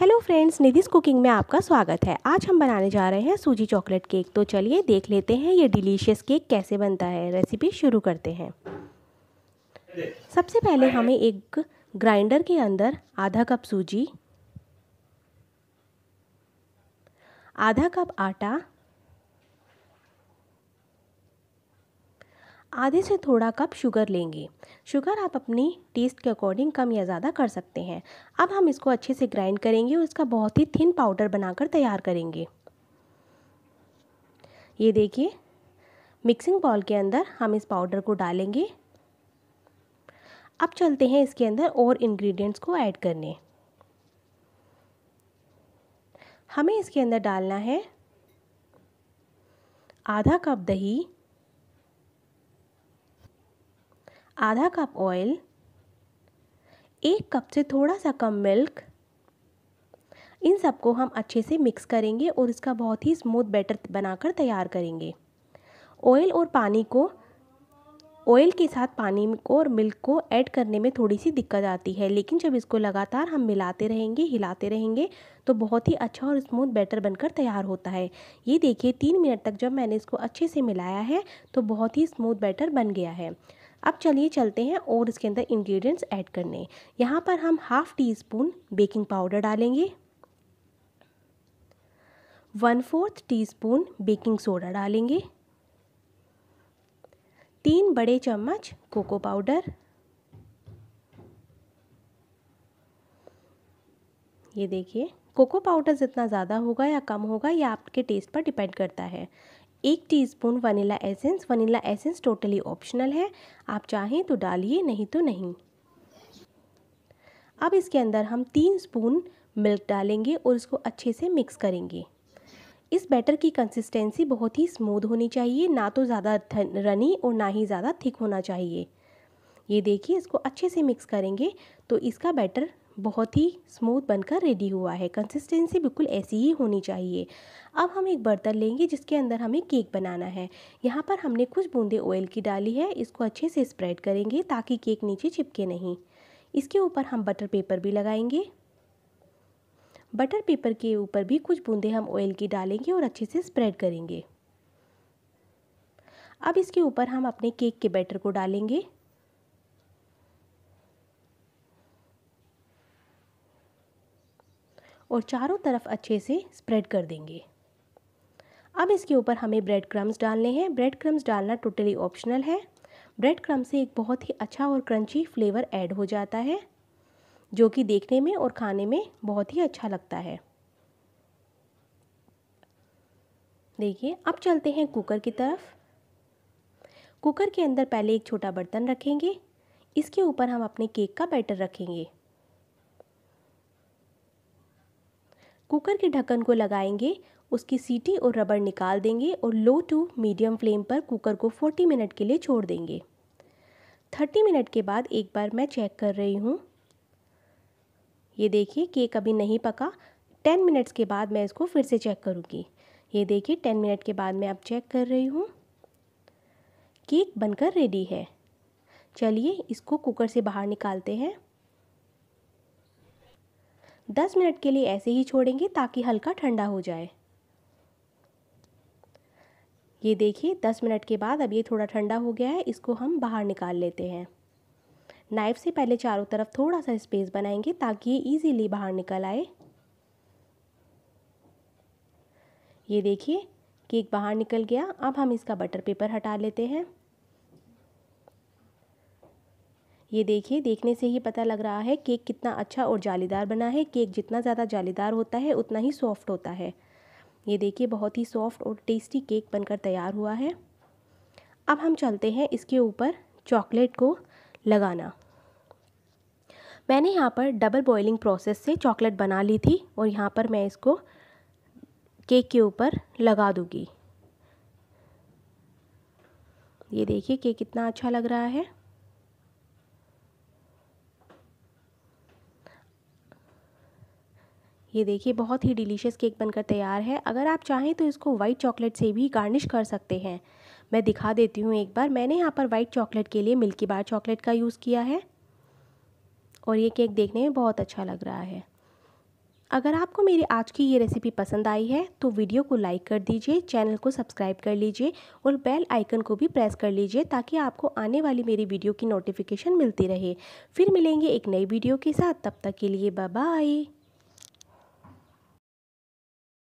hello friends निधिस cooking में आपका स्वागत है आज हम बनाने जा रहे हैं सूजी चॉकलेट केक तो चलिए देख लेते हैं ये डिलीशियस केक कैसे बनता है रेसिपी शुरू करते हैं सबसे पहले हमें एक ग्राइंडर के अंदर आधा कप सूजी आधा कप आटा आधे से थोड़ा कप शुगर लेंगे शुगर आप अपनी टेस्ट के अकॉर्डिंग कम या ज़्यादा कर सकते हैं अब हम इसको अच्छे से ग्राइंड करेंगे और इसका बहुत ही थिन पाउडर बनाकर तैयार करेंगे ये देखिए मिक्सिंग बाउल के अंदर हम इस पाउडर को डालेंगे अब चलते हैं इसके अंदर और इंग्रेडिएंट्स को ऐड करने हमें इसके अंदर डालना है आधा कप दही आधा कप ऑयल एक कप से थोड़ा सा कम मिल्क इन सबको हम अच्छे से मिक्स करेंगे और इसका बहुत ही स्मूथ बैटर बनाकर तैयार करेंगे ऑयल और पानी को ऑयल के साथ पानी को और मिल्क को ऐड करने में थोड़ी सी दिक्कत आती है लेकिन जब इसको लगातार हम मिलाते रहेंगे हिलाते रहेंगे तो बहुत ही अच्छा और स्मूथ बैटर बनकर तैयार होता है ये देखिए तीन मिनट तक जब मैंने इसको अच्छे से मिलाया है तो बहुत ही स्मूथ बैटर बन गया है अब चलिए चलते हैं और इसके अंदर इंग्रेडिएंट्स ऐड करने यहाँ पर हम half teaspoon baking powder डालेंगे one fourth teaspoon baking soda डालेंगे तीन बड़े चम्मच कोको पाउडर ये देखिए कोको पाउडर जितना ज़्यादा होगा या कम होगा ये आपके टेस्ट पर डिपेंड करता है एक teaspoon vanilla essence vanilla essence totally optional है आप चाहें तो डालिए नहीं तो नहीं अब इसके अंदर हम तीन स्पून मिल्क डालेंगे और इसको अच्छे से मिक्स करेंगे इस बैटर की कंसिस्टेंसी बहुत ही स्मूथ होनी चाहिए ना तो ज़्यादा रनी और ना ही ज़्यादा थिक होना चाहिए ये देखिए इसको अच्छे से मिक्स करेंगे तो इसका बैटर बहुत ही स्मूथ बनकर रेडी हुआ है कंसिस्टेंसी बिल्कुल ऐसी ही होनी चाहिए अब हम एक बर्तन लेंगे जिसके अंदर हमें केक बनाना है यहाँ पर हमने कुछ बूंदे ऑयल की डाली है इसको अच्छे से स्प्रेड करेंगे ताकि केक नीचे चिपके नहीं इसके ऊपर हम बटर पेपर भी लगाएंगे बटर पेपर के ऊपर भी कुछ बूंदे हम ऑयल की डालेंगे और अच्छे से स्प्रेड करेंगे अब इसके ऊपर हम अपने केक के बैटर को डालेंगे और चारों तरफ अच्छे से स्प्रेड कर देंगे अब इसके ऊपर हमें ब्रेड क्रम्स डालने हैं ब्रेड क्रम्स डालना टोटली ऑप्शनल है ब्रेड क्रम से एक बहुत ही अच्छा और क्रंची फ्लेवर ऐड हो जाता है जो कि देखने में और खाने में बहुत ही अच्छा लगता है देखिए अब चलते हैं कुकर की तरफ कुकर के अंदर पहले एक छोटा बर्तन रखेंगे इसके ऊपर हम अपने केक का बैटर रखेंगे कुकर के ढक्कन को लगाएंगे उसकी सीटी और रबड़ निकाल देंगे और लो टू मीडियम फ्लेम पर कुकर को 40 मिनट के लिए छोड़ देंगे 30 मिनट के बाद एक बार मैं चेक कर रही हूँ ये देखिए केक अभी नहीं पका 10 मिनट्स के बाद मैं इसको फिर से चेक करूँगी ये देखिए 10 मिनट के बाद मैं अब चेक कर रही हूँ केक बनकर रेडी है चलिए इसको कुकर से बाहर निकालते हैं दस मिनट के लिए ऐसे ही छोड़ेंगे ताकि हल्का ठंडा हो जाए ये देखिए दस मिनट के बाद अब ये थोड़ा ठंडा हो गया है इसको हम बाहर निकाल लेते हैं नाइफ़ से पहले चारों तरफ थोड़ा सा स्पेस बनाएंगे ताकि ये ईजीली बाहर निकल आए ये देखिए केक बाहर निकल गया अब हम इसका बटर पेपर हटा लेते हैं ये देखिए देखने से ही पता लग रहा है केक कितना अच्छा और जालीदार बना है केक जितना ज़्यादा जालीदार होता है उतना ही सॉफ्ट होता है ये देखिए बहुत ही सॉफ्ट और टेस्टी केक बनकर तैयार हुआ है अब हम चलते हैं इसके ऊपर चॉकलेट को लगाना मैंने यहाँ पर डबल बॉइलिंग प्रोसेस से चॉकलेट बना ली थी और यहाँ पर मैं इसको केक के ऊपर लगा दूँगी ये देखिए केक कितना अच्छा लग रहा है ये देखिए बहुत ही डिलीशियस केक बनकर तैयार है अगर आप चाहें तो इसको वाइट चॉकलेट से भी गार्निश कर सकते हैं मैं दिखा देती हूँ एक बार मैंने यहाँ पर वाइट चॉकलेट के लिए मिल्की बार चॉकलेट का यूज़ किया है और ये केक देखने में बहुत अच्छा लग रहा है अगर आपको मेरी आज की ये रेसिपी पसंद आई है तो वीडियो को लाइक कर दीजिए चैनल को सब्सक्राइब कर लीजिए और बेल आइकन को भी प्रेस कर लीजिए ताकि आपको आने वाली मेरी वीडियो की नोटिफिकेशन मिलती रहे फिर मिलेंगे एक नई वीडियो के साथ तब तक के लिए बाय